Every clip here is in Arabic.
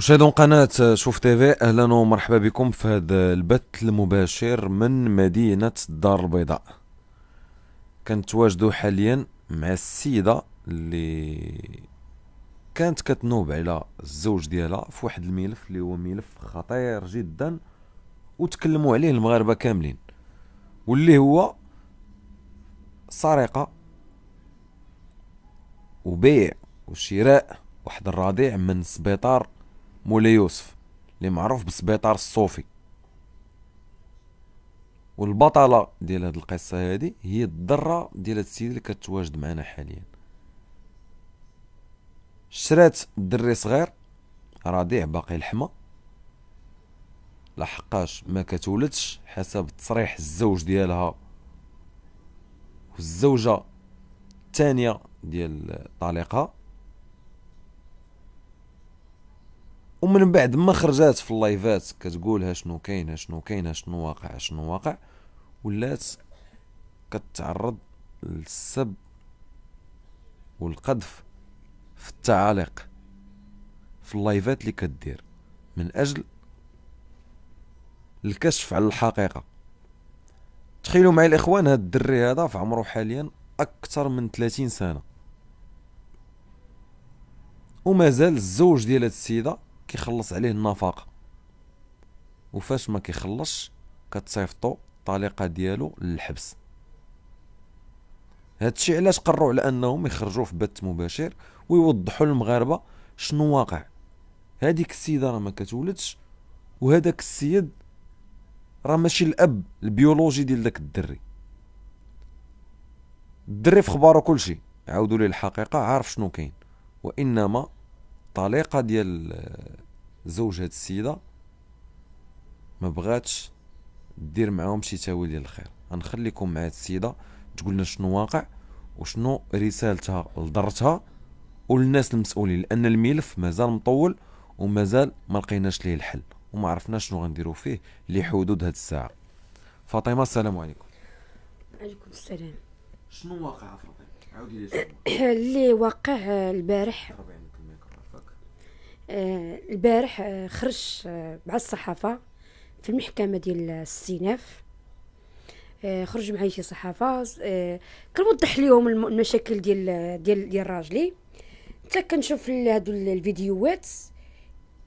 مشاهدون قناة شوف تيفي اهلا ومرحبا بكم في هذا البث المباشر من مدينة الدار البيضاء كنتواجدو حاليا مع السيدة اللي كانت كتنوب على الزوج ديالها في واحد الملف اللي هو ملف خطير جدا وتكلموا عليه المغاربة كاملين واللي هو سرقة وبيع وشراء واحد الرضيع من سبيطار مولاي يوسف اللي معروف بالسبيطار الصوفي والبطلة ديال هاد القصة هادي هي الضرة ديال هاد السيدة اللي كتواجد معنا حاليا شرات دري صغير رضيع باقي الحمى لحقاش ما كتولدش حسب تصريح الزوج ديالها والزوجة الثانية ديال طليقها ومن بعد ما خرجات في اللايفات كتقولها شنو كاين شنو كاين شنو واقع شنو واقع ولات كتعرض للسب والقذف في التعاليق في اللايفات اللي كدير من اجل الكشف على الحقيقه تخيلوا معي الاخوان هاد الدري هذا في عمره حاليا اكثر من 30 سنه ومازال الزوج ديال هاد السيده كيخلص عليه النفقه وفاش ما كيخلصش كتصيفطو الطليقه ديالو للحبس هادشي علاش قرروا على انهم يخرجوا في بث مباشر ويوضحوا للمغاربه شنو واقع هذيك السيده راه ما كتولدش وهذاك السيد راه ماشي الاب البيولوجي ديال داك الدري الدري في خبارو كلشي عاودوا ليه الحقيقه عارف شنو كاين وانما الطليقه ديال زوج هاد السيده ما بغاتش دير معاهم شي تاويل ديال الخير غنخليكم مع هاد السيده تقول لنا شنو واقع وشنو رسالتها لدرتها وللناس المسؤولين لان الملف مازال مطول ومازال ما لقيناش ليه الحل وما عرفناش شنو غنديرو فيه لحدود هاد الساعه فاطمه السلام عليكم عليكم السلام شنو واقع فاطمه عاودي لي اللي واقع البارح آه، البارح آه، خرج آه، مع الصحافة في المحكمة ديال السيناف خرج معايا شي صحافة كنوضح لهم المشاكل ديال ديال ديال راجلي حتى كنشوف هادو الفيديوهات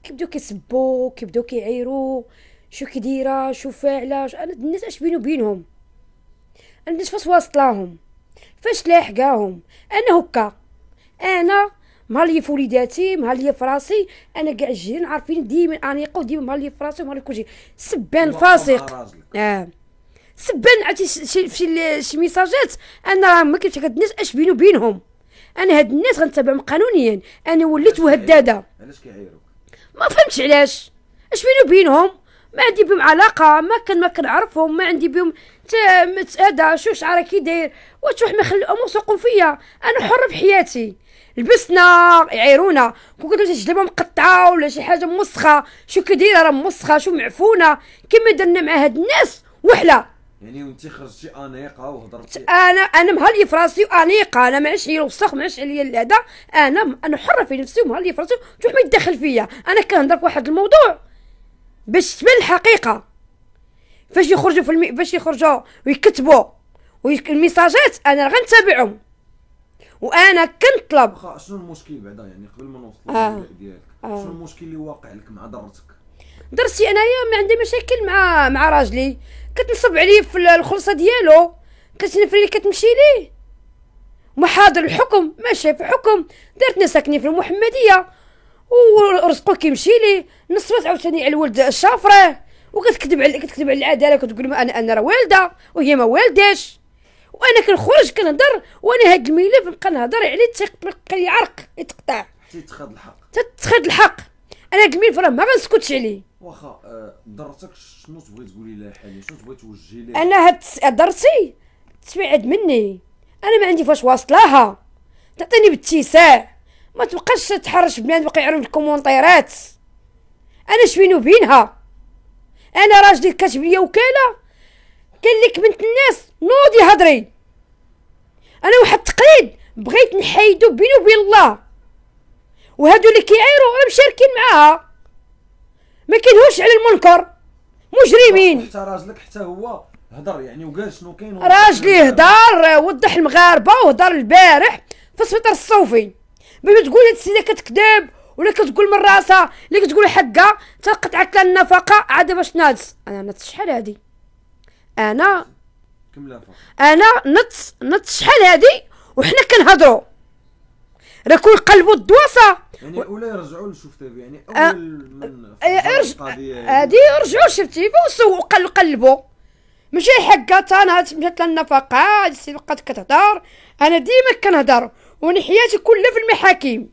كيبداو كيسبو كيبداو كيعيرو شو كديرة شو فاعله انا الناس اش بينو بينهم انا الناس فاش واصلاهم فاش لاحقاهم انا هكا انا مع لي في وليداتي لي فراسي في راسي انا كاع الجيران عارفين ديما انيقه ديما مع لي في راسي لي كلشي سبان فاسق اه سبان عرفتي شي شي, شي ميساجات انا راه ما كيفاش هاد الناس اش بينو بينهم انا هاد الناس غنتابعهم قانونيا انا وليت مهدده علاش كيعايروك ما فهمتش علاش اش بينو بينهم ما عندي بهم علاقه ما كان ما كنعرفهم ما عندي بهم هذا شو شعرك كي داير وتروح ما خلي الامور سوقوا فيا انا حره في حياتي لبسنا يعيرونا كون كتلبس شي جلبه مقطعه ولا شي حاجه موسخه شو كديره راه موسخه شو معفونه كيما درنا مع هاد الناس وحلا يعني وانت خرجتي انيقه وهضرتي انا انا مهلي في راسي وانيقه انا معيش ليا الوسخ عادش عليا هذا انا انا حره في نفسي ومهلي في راسي تروح ما يدخل فيا انا كنهضر في واحد الموضوع باش تبان الحقيقه فاش يخرجوا في المي... فاش يخرجوا ويكتبوا ويك... الميساجات انا غنتابعهم وانا كنطلب واخا شنو المشكل بعدا يعني قبل ما نوصل آه. ديالك آه. شنو المشكل اللي واقع لك مع درتك درتي انايا ما عندي مشاكل مع مع راجلي كتنصب عليا في الخلصه ديالو كتنفري لي كتمشي ليه محاضر الحكم ماشي في حكم دارتني ساكنين في المحمديه ورزقو كيمشي ليه نصبت عاوتاني على الولد الشافره وكتكذب على كتكذب على العداله كتقول لهم انا انا راه والده وهي ما والداش وانا كنخرج كنهضر وانا هاد الملف نبقى نهضر عليه تيبقى يعرق يتقطع تيتخذ الحق تتخذ الحق انا هاد الملف راه ما غنسكتش عليه واخا ضرتك آه، شنو تبغي تقولي لها حاليا شنو تبغي توجهي لها انا هاد ضرتي تبعد مني انا ما عندي فاش واصلها تعطيني باتساع ما تبقاش تحرش بنادم باقي يعرف الكومونتيرات انا شوينو بينها انا راجلي كاتب ليا وكاله قال لك بنت الناس نوضي هضري انا واحد التقليد بغيت نحيدو بيني وبين الله وهادو اللي كيعايروا راه مشاركين معاها ما كيدهوش على المنكر مجرمين حتى راجلك حتى هو هضر يعني وقال شنو كاين راجلي هضر وضح المغاربه وهضر البارح في سبيطار الصوفي باش تقول هاد السيده كتكذب ولا كتقول من راسها اللي كتقول حقه تقطعك لها النفقه عاد باش ناض انا شحال هادي انا انا نط نط شحال هادي وحنا كنهضروا راه قلب الدواسه يعني اولا يرجعوا لشوف تابي يعني اول من هادي رجعوا شفتي تيفي قلبوا ماشي حقا انا مشات للنفقه السي بقات كتهضر انا ديما كنهضر وانا حياتي كلها في المحاكم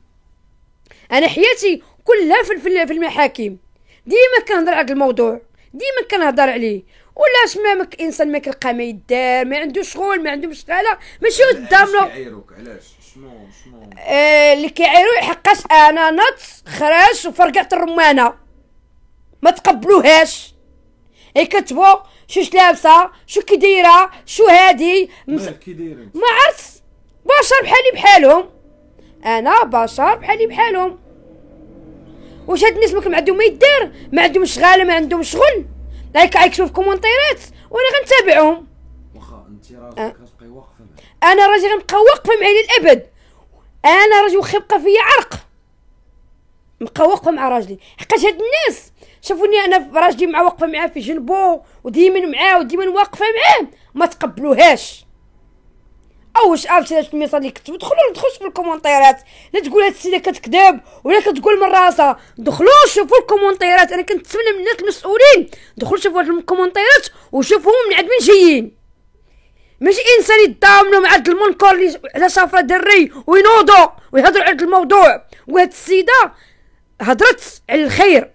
انا حياتي كلها في المحاكم ديما كنهضر على الموضوع ديما كنهضر عليه ولا شمامك انسان ما كيلقى ما يدار ما عنده شغل ما عنده مشغله ماشي قدامنا كيعيروك علاش شنو شنو آه، اللي كيعايرو حقاش انا نط خراش وفرقعت الرمانه ما تقبلوهاش كتبو شو لابسه شو كي دايره شو هادي مس... ما عرفت بشر بحالي بحالهم انا بشر بحالي بحالهم واش هاد الناس ما عندهم ما يدار ما عندهم شغاله ما عندهم شغل لايك غيكتبوا شوف كومونتيرات وانا غنتابعهم واخا انت راسك أه. واقفه انا راجل غنبقى واقفه معايا للابد انا راجل واخا يبقى فيا عرق نبقى واقفه مع راجلي حقاش هاد الناس شافوني انا راجلي مع واقفه معاه في جنبو وديما معاه وديما واقفه معاه ما تقبلوهاش او واش عرفتي هاد الميساج اللي كتب دخلوا دخلوش في الكومونتيرات لا تقول هاد السيده كتكذب ولا كتقول من راسها دخلوا شوفوا الكومونتيرات انا كنتمنى من الناس المسؤولين دخلوا شوفوا هاد الكومونتيرات وشوفوهم من عند من جايين ماشي انسان يتضامنوا مع هاد المنكر اللي على شفره دري وينوضوا ويهضروا على الموضوع وهاد السيده هضرت على الخير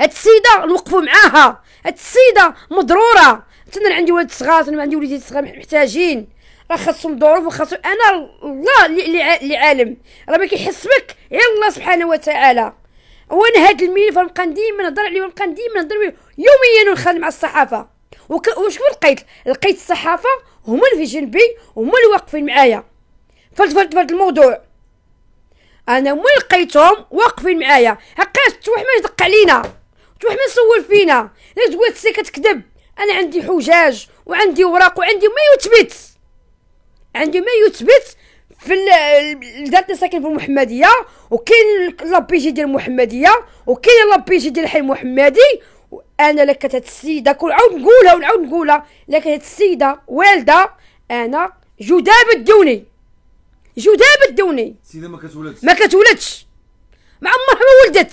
هاد السيده نوقفوا معاها هاد السيده مضروره تنر عندي ولد صغار انا عندي وليدات صغار محتاجين راه خاصهم ظروف وخاصهم انا الله اللي عالم راه ما كيحس بك غير الله سبحانه وتعالى وانا هاد الملف نبقى ديما نهضر عليه ونبقى ديما نهضر يوميا ونخدم مع الصحافه وشوف لقيت لقيت الصحافه هما اللي في جنبي هما اللي واقفين معايا فهاد فهاد هذا الموضوع انا هما اللي لقيتهم واقفين معايا هكاش ما يدق علينا ما يسول فينا لا تقول سي كتكذب انا عندي حجاج وعندي وراق وعندي ما يثبت عندي ما يثبت في الدار ساكن في المحمديه وكاين لابيجي ديال المحمديه وكاين لابيجي ديال الحي المحمدي انا لك هاد السيده كل عاود نقولها ونعاود نقولها لك هاد السيده والده انا جداب الدوني جداب الدوني السيده ما كتولدش ما كتولدش مع عمرها ما ولدت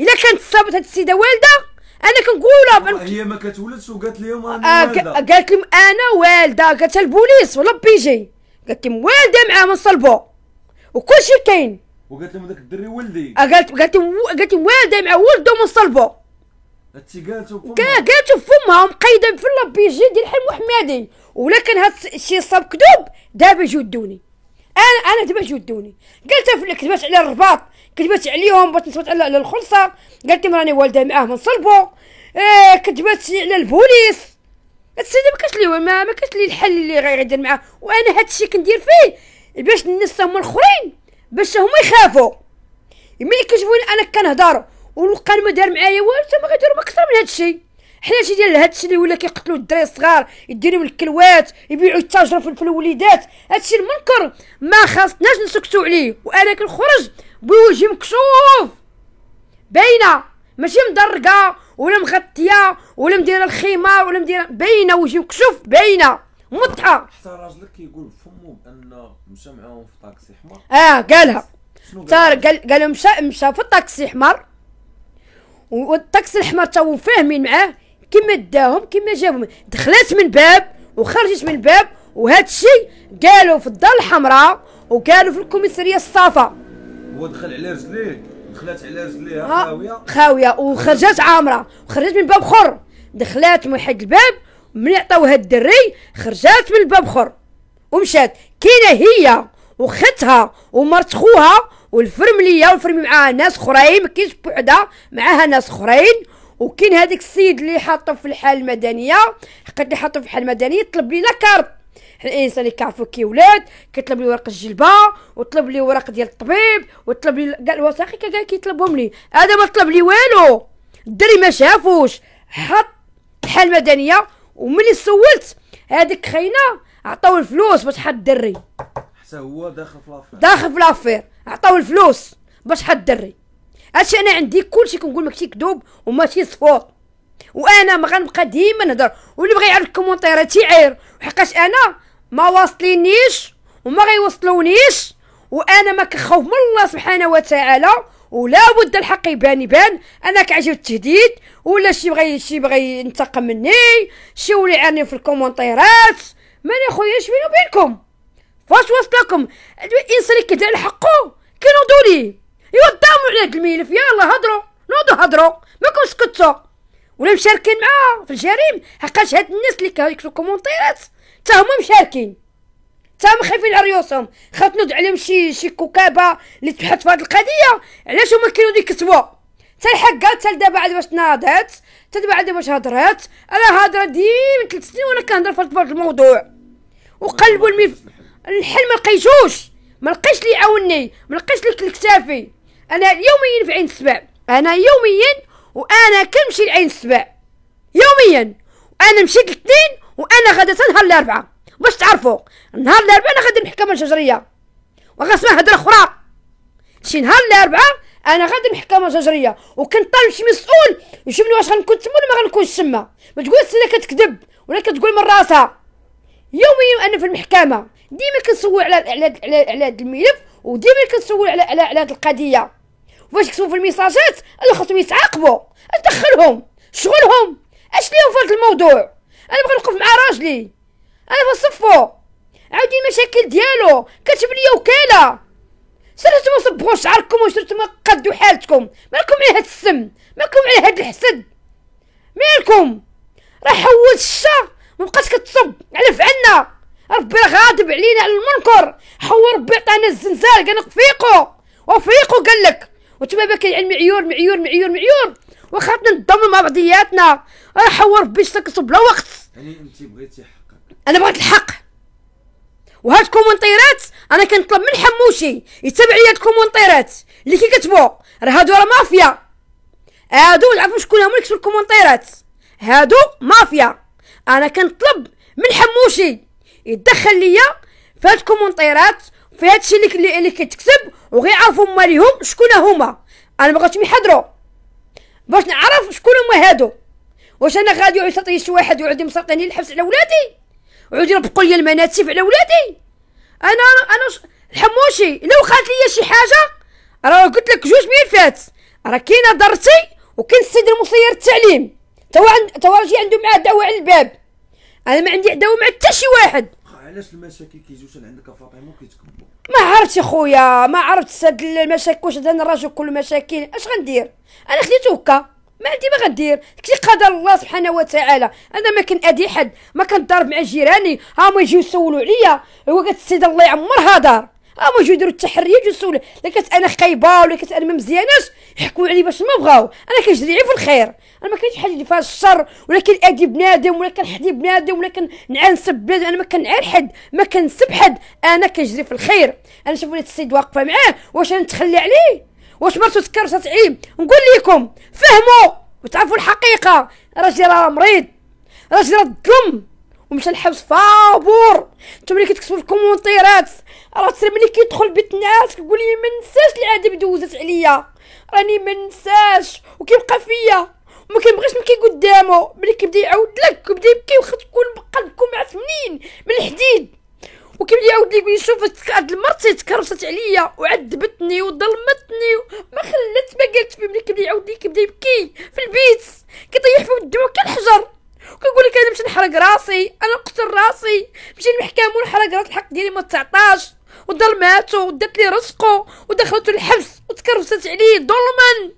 الا كانت صابت هاد السيده والده انا كنقولها آه، بأن... هي ما كتولدش وقالت لهم آه، انا والده قالت لهم انا والده قالت البوليس ولا بي جي قالت لهم والده معاه من صلبو وكلشي كاين وقالت لهم ذاك الدري ولدي آه، قالت قالت قالت لهم والده معاه ولده من صلبو هادشي قالته فمها قالته فمها ومقيده في لابيجي جي ديال حلم محمدي ولكن هادشي هاد الشيء صاب كذوب دابا يجوا انا انا دابا جودوني قلت في على الرباط كذبت عليهم باش نثبت على الخلصه قالت لهم راني والده معاه من صلبو آه كذبت على البوليس ما كاش كتلي ما ما لي الحل اللي غيدير معاه وانا الشيء كندير فيه باش الناس هما الاخرين باش هما يخافوا ملي كيشوفوني انا كنهضر والقانون ما دار معايا والو ما غيديروا اكثر من الشيء حنا شي ديال هادشي اللي ولا كيقتلوا الدراري الصغار يديروا الكلوات يبيعوا التاجر في الوليدات هادشي المنكر ما خاصناش نسكتوا عليه وانا كنخرج بوجهي مكشوف باينه ماشي مدرقه ولا مغطيه ولا مديره الخيمه ولا مديره باينه وجهي مكشوف باينه مطحه حتى راجلك كيقول فمو بان مشى معاهم في طاكسي حمر اه قالها تار قال قال مشى مشى في الطاكسي حمر والطاكسي الحمر تا فاهمين معاه كما داهم كما جابهم دخلت من باب وخرجت من باب وهذا الشيء قالوا في الدار الحمراء وقالوا في الكوميساريه الصافا هو دخل على رجليه دخلت على رجليها آه، خاويه خاويه وخرجت عامره وخرجت من باب اخر دخلات من حد الباب من عطاوها الدري خرجات من الباب اخر ومشات كاينه هي وختها ومرت خوها والفرمليه والفرمي معاها ناس اخرين ما كاينش بوحدها معاها ناس اخرين وكاين هذاك السيد اللي حاطه في الحاله المدنيه حقا اللي حاطه في الحاله المدنيه طلب لينا كارت الانسان اللي كيعرفو كي ولاد كيطلب لي ورق الجلبه وطلب لي ورق ديال الطبيب وطلب لي كاع الوثائق كاع كيطلبهم لي هذا ما طلب لي والو الدري ما شافوش حط الحاله المدنيه وملي سولت هذيك خينا عطاو الفلوس باش حد الدري حتى هو داخل في لافير داخل في لافير عطاو الفلوس باش حد الدري هادشي انا عندي كلشي كنقول ماشي كذوب وماشي صفوط وانا ما غنبقى ديما نهضر واللي بغى يعرف الكومونتيرات تيعاير وحقاش انا ما واصلينيش وما غيوصلونيش وانا ما كنخوف من الله سبحانه وتعالى ولا بد الحق يبان يبان انا كعجب التهديد ولا شي بغى شي بغى ينتقم مني شي ولي عاني في الكومونتيرات مالي خويا اش بيني وبينكم فاش وصلكم الانسان اللي كيدير حقه كينوضوا ليه ايوا يوداهم على هاد الملف يلا هضروا نوضوا هضروا ماكم سكتوا ولا مشاركين معاه في الجريم حقاش هاد الناس اللي كيكتبوا كومونتيرات تا هما مشاركين تا هما خايفين على ريوسهم خاطر نوض عليهم شي شي كوكابه اللي تبحث في هاد القضيه علاش هما كينوضوا يكتبوا تا الحقات تا دابا عاد باش ناضت تا دابا عاد باش هضرات انا هضره ديما ثلاث سنين وانا كنهضر في هاد الموضوع وقلبوا الملف الحل ما لقيتوش ما لقيتش لي يعاوني ما لقيتش لي كتافي انا يوميا في عين السبع انا يوميا وانا كنمشي لعين السبع يوميا وانا مشيت الاثنين وانا غدا نهار الاربعاء باش تعرفوا نهار الاربعاء انا غادي نحكم الشجريه وغاسمع هضره اخرى شي نهار الاربعاء انا غادي نحكم الشجريه وكنت طالب شي مسؤول يشوفني واش غنكون تما ولا ما غنكونش تما ما تقولش انك كتكذب ولا كتقول من راسها يوميا انا في المحكمه ديما كنسوي على على على, على الملف وديما كنسول على على على هذه القضيه واش كتبوا في الميساجات اللي خصهم يتعاقبوا دخلهم شغلهم اش ليهم في هذا الموضوع انا بغيت نوقف مع راجلي انا بصفو عاودي المشاكل ديالو كتب لي وكاله سرتو ما صبغوا شعركم وسرتو ما قدو حالتكم مالكم على هاد السم مالكم على هاد الحسد مالكم راه حولت الشا مبقاش كتصب على فعلنا ربي غاضب علينا على المنكر حور ربي عطانا الزنزال قالك فيقوا وفيقوا قالك وتما بك يعني معيور معيور معيور معيور وخاطنا نضموا مع بعضياتنا راه حور ربي شتكسو بلا وقت يعني انت بغيتي حقك انا بغيت الحق وهاد الكومونتيرات انا كنطلب من حموشي يتبع لي هاد الكومونتيرات اللي كيكتبوا راه هادو راه مافيا هادو تعرفوا شكون هما اللي كتبوا الكومونتيرات هادو مافيا انا كنطلب من حموشي يدخل ليا في هاد الكومونتيرات في الشيء اللي اللي كتكتب وغيعرفوا هما ليهم شكون هما انا بغيتهم يحضروا باش نعرف شكون هما هادو واش انا غادي يعطي شي واحد ويعود مسرطني الحبس على ولادي ويعود يربقوا لي المناتف على ولادي انا انا ش... الحموشي لو خات لي شي حاجه راه قلت لك جوج مين فات راه كاينه درتي وكاين السيد المسير التعليم توا عند... توا عنده معاه دعوه على الباب انا ما عندي عداوه مع حتى شي واحد علاش المشاكل كيجيوش عندك فاطمه وكيتكبروا ما عرفتش اخويا ما عرفتش هاد المشاكل واش انا الراجل كل مشاكل اش غندير انا خديته هكا ما عندي ما غندير كي قدر الله سبحانه وتعالى انا ما كنأذي حد ما كنضرب مع جيراني هما يجيو يسولوا عليا هو قالت السيده الله يعمرها دار هما جو يديروا التحريه جو سول لا انا خايبه ولا انا ما مزياناش يحكوا علي باش ما بغاو انا كنجري غير في الخير انا ما كاينش حد اللي فيها الشر ولا كنادي بنادم ولا كنحدي بنادم ولا كنعنسب بنادم انا ما كنعان حد ما كنسب حد انا كنجري في الخير انا شوف ولاد السيد واقفه معاه واش انا نتخلى عليه واش مرتو تكرسات تعيب نقول لكم فهموا وتعرفوا الحقيقه راجل راه مريض راجل راه ظلم ومشى الحبس فابور نتوما اللي كتكتبوا الكومونتيرات راه سير ملي كيدخل بيت الناس كيقول لي ما نساش العاده دوزات عليا راني ما نساش وكيبقى فيا وما كنبغيش نبكي قدامه ملي كيبدا يعاود لك كيبدا يبكي واخا تكون قلبكم معثمنين من الحديد وكيبدا يعاود لي يقول شوف هاد المرتي تكرفصت عليا وعذبتني وظلمتني ما خلت ما قالت فيه ملي كيبدا يعاود لي كيبدا يبكي في البيت كيطيح فيه الدواء كالحجر وكنقول لك انا مش نحرق راسي انا نقتل راسي مشي المحكمه ونحرق راس الحق ديالي ما تعطاش وضل ودات لي رزقو ودخلته الحبس وتكرفست عليه ظلما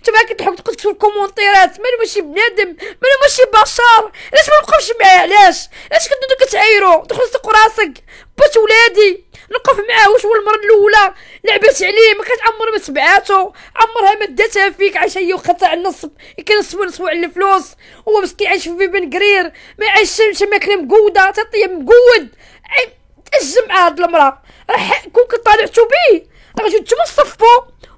نتوما قلت في الكومونتيرات ماني ماشي بنادم ماني ماشي بشر علاش ما نوقفش معاه علاش علاش كنتو كتعايروا دخل سق راسك بات ولادي نوقف معاه واش هو المره الاولى لعبات عليه ما كانت عمرها ما تبعاتو عمرها ما داتها فيك عايش هي تاع النصب كنصبو نصبو على الفلوس هو مسكين عايش في بن قرير ما عايش ماكله مقوده تطيب مقود تأجم مع هاد المرة راه كون طالعتو بيه راه جيتو نتوما صفو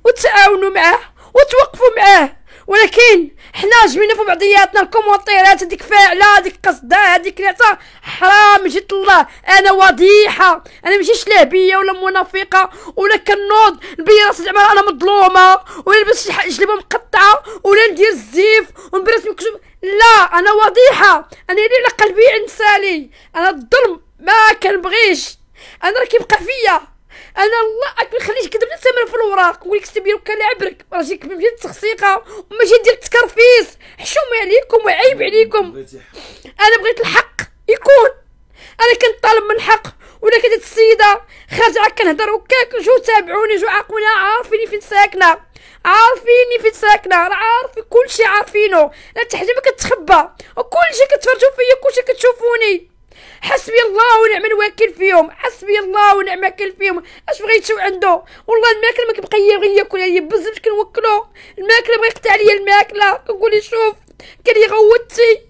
وتعاونوا معاه وتوقفوا معاه ولكن حنا جمينا في بعضياتنا الكومونتيرات هذيك فاعله هذيك قصده هذيك نتا حرام جيت الله انا وضيحه انا ماشي شلهبيه ولا منافقه ولا كنوض راسي زعما انا مظلومه ولا نلبس جلبه مقطعه ولا ندير الزيف ونبرس مكتوب لا انا وضيحه انا اللي على قلبي عند سالي انا الظلم ما كنبغيش انا راه كيبقى فيا انا الله نخليش كذب لا تمر في الوراق وليك سبيل وكان عبرك من كبير التخسيقه وماشي ديال التكرفيس حشومه عليكم وعيب عليكم انا بغيت الحق يكون انا كنت طالب من حق ولا كانت السيده خارجه كنهضر هكاك جو تابعوني جو عاقوني عارفيني فين ساكنه عارفيني فين ساكنه راه عارف كلشي عارفينه لا تحجبك تخبى كتخبى وكلشي كتفرجوا فيا كلشي كتشوفوني حسبي الله ونعم الوكيل فيهم حسبي الله ونعم الوكيل فيهم اش بغيتو عنده والله الماكله ما كيبقى غير ياكل يبز باش كنوكلو الماكله بغا يقطع عليا الماكله كنقولي شوف كان يغوتي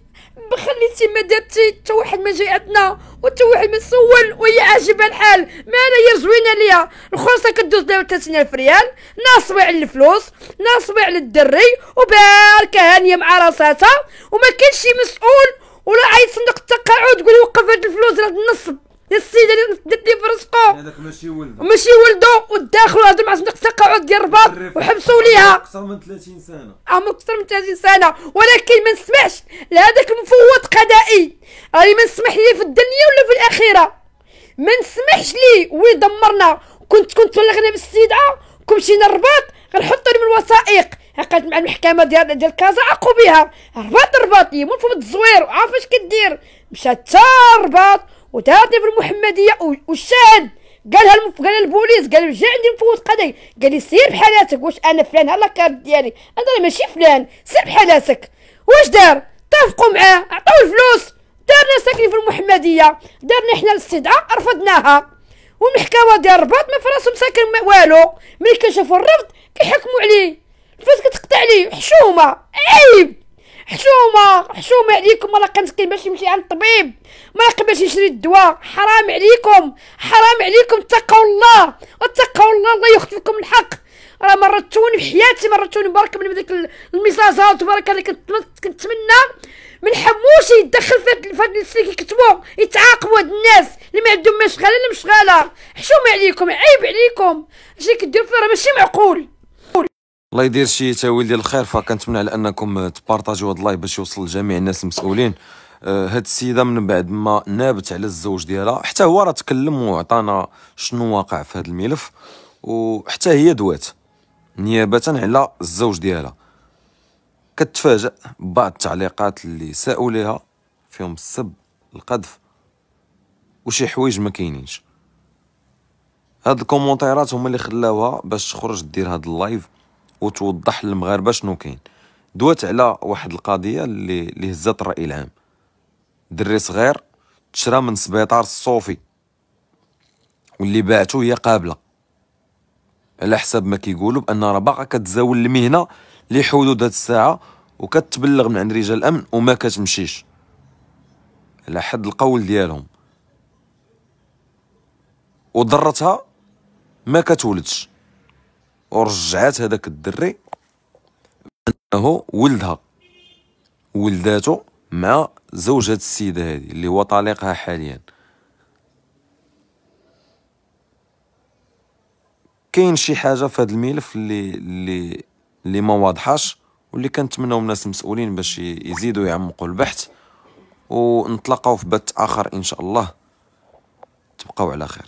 بخليتي ما درتي حتى واحد ما جاي عندنا وحتى واحد ما سول وهي عاجبها الحال ما انا هي زوينه ليا الخرصه كدوز دابا 30000 ريال ناصبي على الفلوس ناصبي على الدري وباركه هانيه مع راساتها وما كاينش شي مسؤول ولا عيط صندوق التقاعد قول وقف هاد الفلوس راه النصب يا السيده اللي دات لي برزقو هذاك ماشي ولده ماشي ولده وداخلو هضر مع صندوق التقاعد ديال الرباط وحبسوا ليها اكثر من 30 سنه عمرو أه، اكثر من 30 سنه ولكن ما نسمحش لهذاك المفوض قضائي راني ما نسمح ليه في الدنيا ولا في الاخره ما نسمحش ليه ويدمرنا كنت كنت بلغنا بالسيده كون مشينا الرباط غنحطوا من الوثائق عقلت مع المحكمه ديال ديال كازا عاقوا بها رباط رباط يمون إيه، فوق الزوير وعارف اش كدير مشات تا الرباط وتاتي في المحمديه والشاهد قالها المف... قال البوليس قال جا عندي مفوت قضي قال لي سير بحالاتك واش انا فلان ها لاكارت ديالي انا ماشي فلان سير بحالاتك واش دار اتفقوا معاه عطاو الفلوس دارنا ساكنين في المحمديه دارنا حنا الاستدعاء رفضناها والمحكمه ديال الرباط ما فراسهم ساكن والو ملي كنشوفوا الرفض كيحكموا عليه كيفاش كتقطع لي حشومه عيب حشومه حشومه عليكم راه كنسكن باش يمشي عند الطبيب ما باش يشري الدواء حرام عليكم حرام عليكم اتقوا الله اتقوا الله الله يخطفكم الحق راه مرتوني في حياتي مرتوني برك من ديك الميساجات وبرك انا كنتمنى من حموشي يدخل في هاد اللي كيكتبوا يتعاقبوا هاد الناس اللي ما عندهم ما شغاله لا مشغاله حشومه عليكم عيب عليكم شي كديروا فيه راه ماشي معقول الله يدير شي تاويل ديال الخير فكنتمنى على انكم تبارطاجيو هاد اللايف باش يوصل لجميع الناس المسؤولين آه هاد السيده من بعد ما نابت على الزوج ديالها حتى هو راه تكلم وعطانا شنو واقع في هاد الملف وحتى هي دوات نيابه على الزوج ديالها كتفاجأ ببعض التعليقات اللي ساءوا ليها فيهم السب القذف وشي حوايج ما كاينينش هاد الكومونتيرات هما اللي خلاوها باش تخرج دير هاد اللايف وتوضح للمغاربه شنو كاين دوات على واحد القضيه اللي اللي هزت الراي العام دري صغير تشرى من سبيطار الصوفي واللي باعته هي قابله على حسب ما كيقولوا بان راه باقا كتزاول المهنه لحدود هاد الساعه وكتبلغ من عند رجال الامن وما كتمشيش على حد القول ديالهم وضرتها ما كتولدش ورجعات هذاك الدري انه ولدها ولداتو مع زوج هاد السيده هادي اللي هو طليقها حاليا كاين شي حاجه في هذا الملف اللي اللي اللي ما واضحاش واللي كنتمناو الناس المسؤولين باش يزيدوا يعمقوا البحث ونتلاقاو في بث اخر ان شاء الله تبقاو على خير